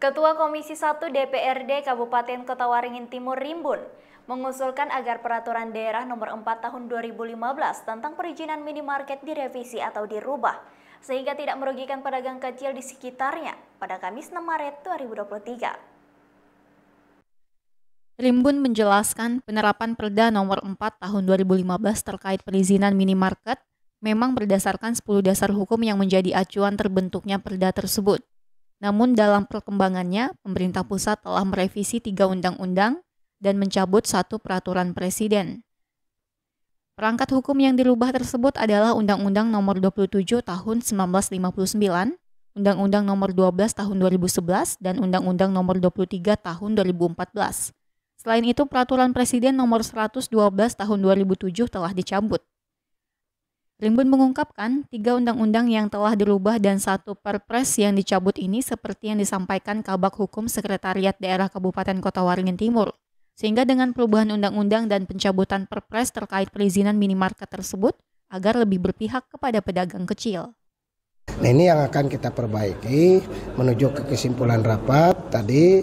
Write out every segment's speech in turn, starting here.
Ketua Komisi 1 DPRD Kabupaten Kota Waringin Timur Rimbun mengusulkan agar peraturan daerah nomor 4 tahun 2015 tentang perizinan minimarket direvisi atau dirubah sehingga tidak merugikan pedagang kecil di sekitarnya pada Kamis 6 Maret 2023. Rimbun menjelaskan penerapan Perda nomor 4 tahun 2015 terkait perizinan minimarket memang berdasarkan 10 dasar hukum yang menjadi acuan terbentuknya perda tersebut. Namun dalam perkembangannya, pemerintah pusat telah merevisi tiga undang-undang dan mencabut satu peraturan presiden. Perangkat hukum yang dirubah tersebut adalah Undang-Undang Nomor 27 Tahun 1959, Undang-Undang Nomor 12 Tahun 2011, dan Undang-Undang Nomor 23 Tahun 2014. Selain itu, Peraturan Presiden Nomor 112 Tahun 2007 telah dicabut. Rimbun mengungkapkan, tiga undang-undang yang telah dirubah dan satu perpres yang dicabut ini seperti yang disampaikan Kabak Hukum Sekretariat Daerah Kabupaten Kota Waringin Timur. Sehingga dengan perubahan undang-undang dan pencabutan perpres terkait perizinan minimarket tersebut, agar lebih berpihak kepada pedagang kecil. Nah ini yang akan kita perbaiki menuju ke kesimpulan rapat tadi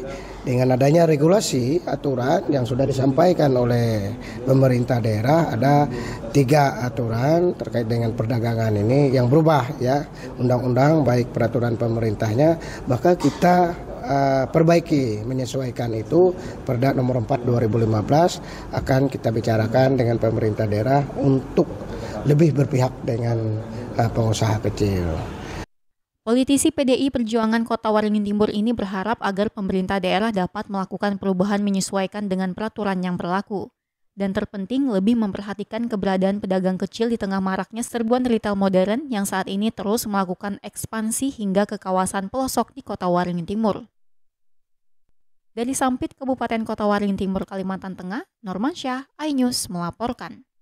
dengan adanya regulasi aturan yang sudah disampaikan oleh pemerintah daerah ada tiga aturan terkait dengan perdagangan ini yang berubah ya undang-undang baik peraturan pemerintahnya maka kita uh, perbaiki menyesuaikan itu Perda nomor 4 2015 akan kita bicarakan dengan pemerintah daerah untuk lebih berpihak dengan uh, pengusaha kecil. Politisi PDI Perjuangan Kota Waringin Timur ini berharap agar pemerintah daerah dapat melakukan perubahan menyesuaikan dengan peraturan yang berlaku. Dan terpenting lebih memperhatikan keberadaan pedagang kecil di tengah maraknya serbuan retail modern yang saat ini terus melakukan ekspansi hingga ke kawasan pelosok di Kota Waringin Timur. Dari Sampit, Kabupaten Kota Waringin Timur, Kalimantan Tengah, Norman Syah, iNews melaporkan.